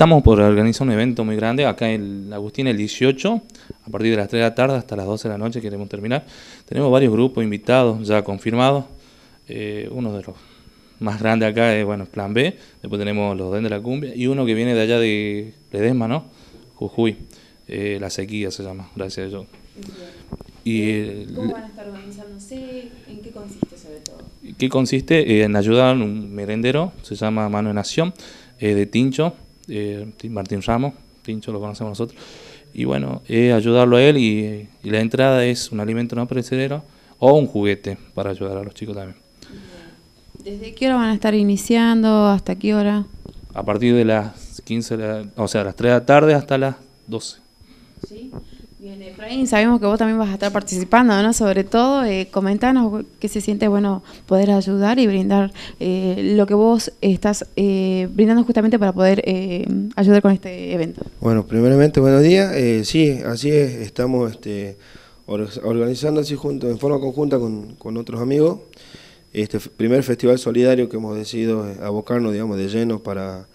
estamos por organizar un evento muy grande acá en Agustín el 18, a partir de las 3 de la tarde hasta las 12 de la noche queremos terminar. Tenemos varios grupos invitados ya confirmados. Eh, uno de los más grandes acá es bueno, Plan B, después tenemos los Den de la Cumbia y uno que viene de allá de Ledesma, ¿no? Jujuy, eh, La Sequía se llama, gracias a Dios. ¿Cómo van a estar organizándose? ¿En qué consiste sobre todo? ¿Qué consiste? Eh, en ayudar a un merendero, se llama Mano de Nación, de Tincho eh, Martín Ramos, Tincho lo conocemos nosotros, y bueno, es ayudarlo a él y, la entrada es un alimento no perecedero o un juguete para ayudar a los chicos también. ¿Desde qué hora van a estar iniciando? ¿Hasta qué hora? A partir de las 15, o sea, de las 3 de la tarde hasta las 12. Bien, Efraín, sabemos que vos también vas a estar participando, ¿no? Sobre todo, eh, comentanos qué se siente, bueno, poder ayudar y brindar eh, lo que vos estás eh, brindando justamente para poder eh, ayudar con este evento. Bueno, primeramente, buenos días. sí, así es, estamos este, organizando así en forma conjunta con, otros amigos, este primer festival solidario que hemos decidido abocarnos, digamos, de lleno para,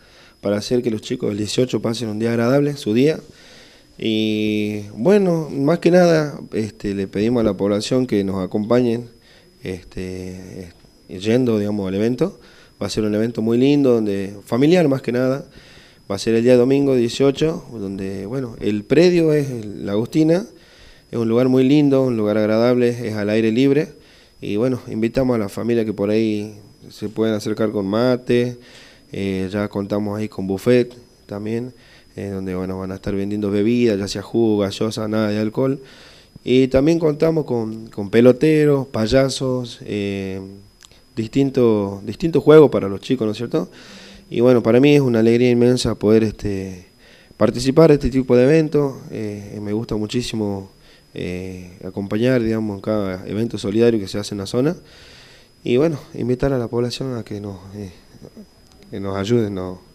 para hacer que los chicos del 18 pasen un día agradable, su día, y bueno, más que nada este, le pedimos a la población que nos acompañen este, eh, yendo digamos, al evento. Va a ser un evento muy lindo, donde familiar más que nada. Va a ser el día domingo 18, donde bueno, el predio es la Agustina. Es un lugar muy lindo, un lugar agradable, es al aire libre. Y bueno, invitamos a la familia que por ahí se pueden acercar con mate. Eh, ya contamos ahí con buffet también. Eh, donde bueno, van a estar vendiendo bebidas, ya sea jugo, sea nada de alcohol. Y también contamos con, peloteros, payasos, eh, distintos juegos para los chicos, ¿no es cierto? Y bueno, para mí es una alegría inmensa poder este, participar de este tipo de eventos. Eh, me gusta muchísimo acompañar, digamos, en cada evento solidario que se hace en la zona. Y bueno, invitar a la población a que nos, nos ayuden, ¿no?